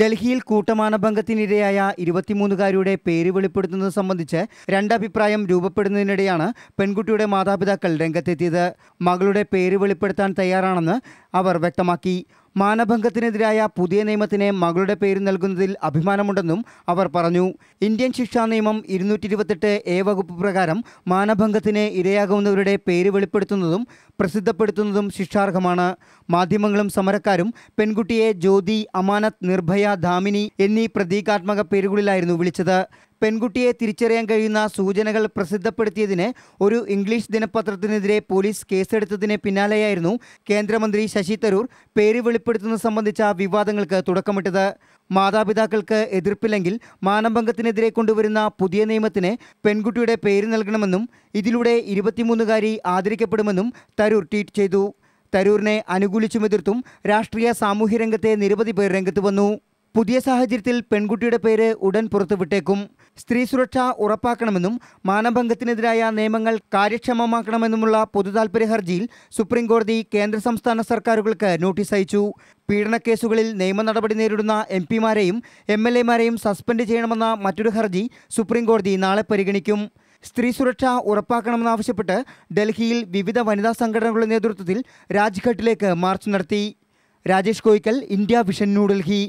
ഡൽഹിയിൽ കൂട്ടമാനഭംഗത്തിനിരയായ ഇരുപത്തിമൂന്നുകാരിയുടെ പേര് വെളിപ്പെടുത്തുന്നത് സംബന്ധിച്ച് രണ്ടഭിപ്രായം രൂപപ്പെടുന്നതിനിടെയാണ് പെൺകുട്ടിയുടെ മാതാപിതാക്കൾ രംഗത്തെത്തിയത് മകളുടെ പേര് വെളിപ്പെടുത്താൻ തയ്യാറാണെന്ന് അവർ വ്യക്തമാക്കി മാനഭംഗത്തിനെതിരായ പുതിയ നിയമത്തിന് മകളുടെ പേര് നൽകുന്നതിൽ അഭിമാനമുണ്ടെന്നും അവർ പറഞ്ഞു ഇന്ത്യൻ ശിക്ഷാ നിയമം ഇരുന്നൂറ്റി ഇരുപത്തെട്ട് എ വകുപ്പ് പ്രകാരം മാനഭംഗത്തിന് ഇരയാകുന്നവരുടെ പേര് വെളിപ്പെടുത്തുന്നതും പ്രസിദ്ധപ്പെടുത്തുന്നതും ശിക്ഷാർഹമാണ് മാധ്യമങ്ങളും സമരക്കാരും പെൺകുട്ടിയെ ജ്യോതി അമാനത് നിർഭയ ധാമിനി എന്നീ പ്രതീകാത്മക പേരുകളിലായിരുന്നു വിളിച്ചത് പെൺകുട്ടിയെ തിരിച്ചറിയാൻ കഴിയുന്ന സൂചനകൾ പ്രസിദ്ധപ്പെടുത്തിയതിന് ഒരു ഇംഗ്ലീഷ് ദിനപത്രത്തിനെതിരെ പോലീസ് കേസെടുത്തതിന് പിന്നാലെയായിരുന്നു കേന്ദ്രമന്ത്രി ശശി തരൂർ പേര് വെളിപ്പെടുത്തുന്നത് സംബന്ധിച്ച വിവാദങ്ങൾക്ക് തുടക്കമിട്ടത് മാതാപിതാക്കൾക്ക് എതിർപ്പില്ലെങ്കിൽ മാനഭംഗത്തിനെതിരെ കൊണ്ടുവരുന്ന പുതിയ നിയമത്തിന് പെൺകുട്ടിയുടെ പേര് നൽകണമെന്നും ഇതിലൂടെ ഇരുപത്തിമൂന്നുകാരി ആദരിക്കപ്പെടുമെന്നും തരൂർ ട്വീറ്റ് ചെയ്തു തരൂരിനെ അനുകൂലിച്ചുമെതിർത്തും രാഷ്ട്രീയ സാമൂഹ്യ രംഗത്തെ നിരവധി പേർ രംഗത്ത് വന്നു പുതിയ സാഹചര്യത്തിൽ പെൺകുട്ടിയുടെ പേര് ഉടൻ പുറത്തുവിട്ടേക്കും സ്ത്രീ സുരക്ഷ ഉറപ്പാക്കണമെന്നും മാനഭംഗത്തിനെതിരായ നിയമങ്ങൾ കാര്യക്ഷമമാക്കണമെന്നുമുള്ള പൊതുതാൽപര്യ ഹർജിയിൽ സുപ്രീംകോടതി കേന്ദ്ര സംസ്ഥാന സർക്കാരുകൾക്ക് നോട്ടീസ് അയച്ചു പീഡനക്കേസുകളിൽ നിയമ നടപടി നേരിടുന്ന എം പിമാരെയും എം എൽ എമാരെയും സസ്പെൻഡ് ചെയ്യണമെന്ന മറ്റൊരു ഹർജി സുപ്രീംകോടതി നാളെ പരിഗണിക്കും സ്ത്രീ സുരക്ഷ ഉറപ്പാക്കണമെന്നാവശ്യപ്പെട്ട് ഡൽഹിയിൽ വിവിധ വനിതാ സംഘടനകളുടെ നേതൃത്വത്തിൽ രാജ്ഘട്ടിലേക്ക് മാർച്ച് നടത്തി രാജേഷ് കോയിക്കൽ ഇന്ത്യ വിഷൻ ന്യൂഡൽഹി